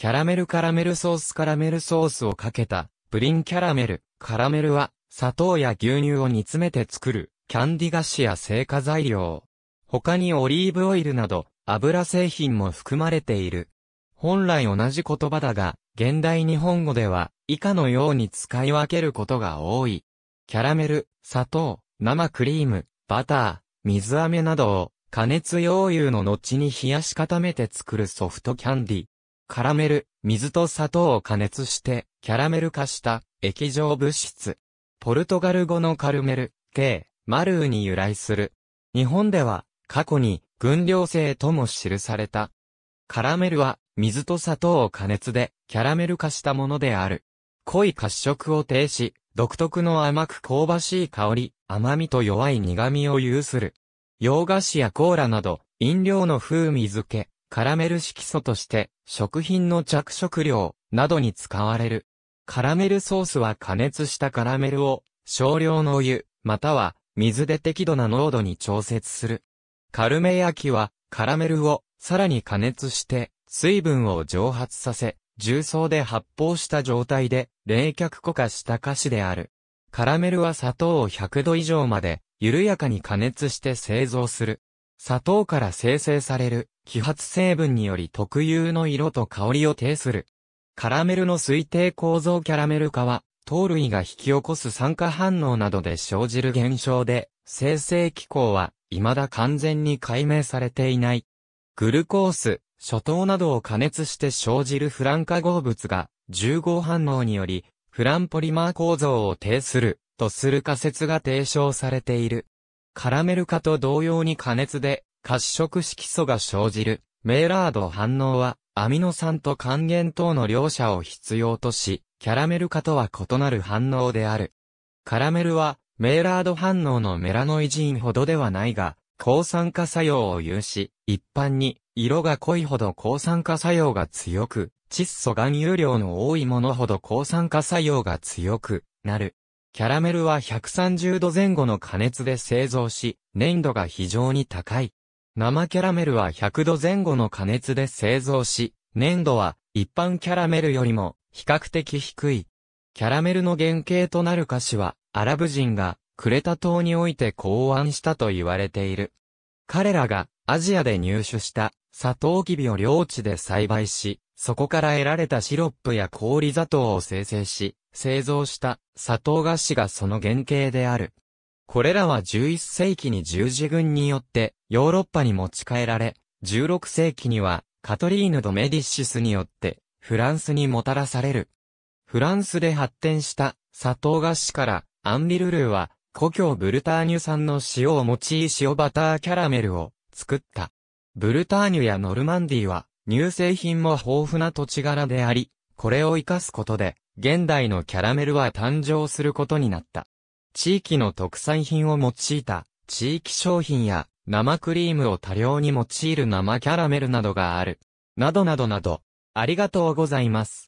キャラメルカラメルソースカラメルソースをかけた、プリンキャラメル、カラメルは、砂糖や牛乳を煮詰めて作る、キャンディ菓子や製菓材料。他にオリーブオイルなど、油製品も含まれている。本来同じ言葉だが、現代日本語では、以下のように使い分けることが多い。キャラメル、砂糖、生クリーム、バター、水飴などを、加熱溶融の後に冷やし固めて作るソフトキャンディ。カラメル、水と砂糖を加熱して、キャラメル化した液状物質。ポルトガル語のカルメル、K、マルーに由来する。日本では、過去に、軍量性とも記された。カラメルは、水と砂糖を加熱で、キャラメル化したものである。濃い褐色を呈し、独特の甘く香ばしい香り、甘みと弱い苦味を有する。洋菓子やコーラなど、飲料の風味付け、カラメル色素として食品の着色料などに使われる。カラメルソースは加熱したカラメルを少量のお湯、または水で適度な濃度に調節する。カルメ焼きはカラメルをさらに加熱して水分を蒸発させ、重曹で発泡した状態で冷却固化した菓子である。カラメルは砂糖を100度以上まで緩やかに加熱して製造する。砂糖から生成される揮発成分により特有の色と香りを呈する。カラメルの推定構造キャラメル化は、糖類が引き起こす酸化反応などで生じる現象で、生成機構は未だ完全に解明されていない。グルコース、諸糖などを加熱して生じるフラン化合物が、重合反応により、フランポリマー構造を呈する、とする仮説が提唱されている。カラメル化と同様に加熱で、褐色色素が生じる、メーラード反応は、アミノ酸と還元等の両者を必要とし、キャラメル化とは異なる反応である。カラメルは、メーラード反応のメラノイジーンほどではないが、抗酸化作用を有し、一般に、色が濃いほど抗酸化作用が強く、窒素含有量の多いものほど抗酸化作用が強くなる。キャラメルは130度前後の加熱で製造し、粘度が非常に高い。生キャラメルは100度前後の加熱で製造し、粘度は一般キャラメルよりも比較的低い。キャラメルの原型となる菓子は、アラブ人がクレタ島において考案したと言われている。彼らがアジアで入手したサトウキビを領地で栽培し、そこから得られたシロップや氷砂糖を生成し、製造した砂糖菓子がその原型である。これらは11世紀に十字軍によってヨーロッパに持ち帰られ、16世紀にはカトリーヌ・ド・メディッシスによってフランスにもたらされる。フランスで発展した砂糖菓子からアンビルルーは故郷ブルターニュ産の塩を用い塩バターキャラメルを作った。ブルターニュやノルマンディは乳製品も豊富な土地柄であり、これを活かすことで現代のキャラメルは誕生することになった。地域の特産品を用いた地域商品や生クリームを多量に用いる生キャラメルなどがある。などなどなど。ありがとうございます。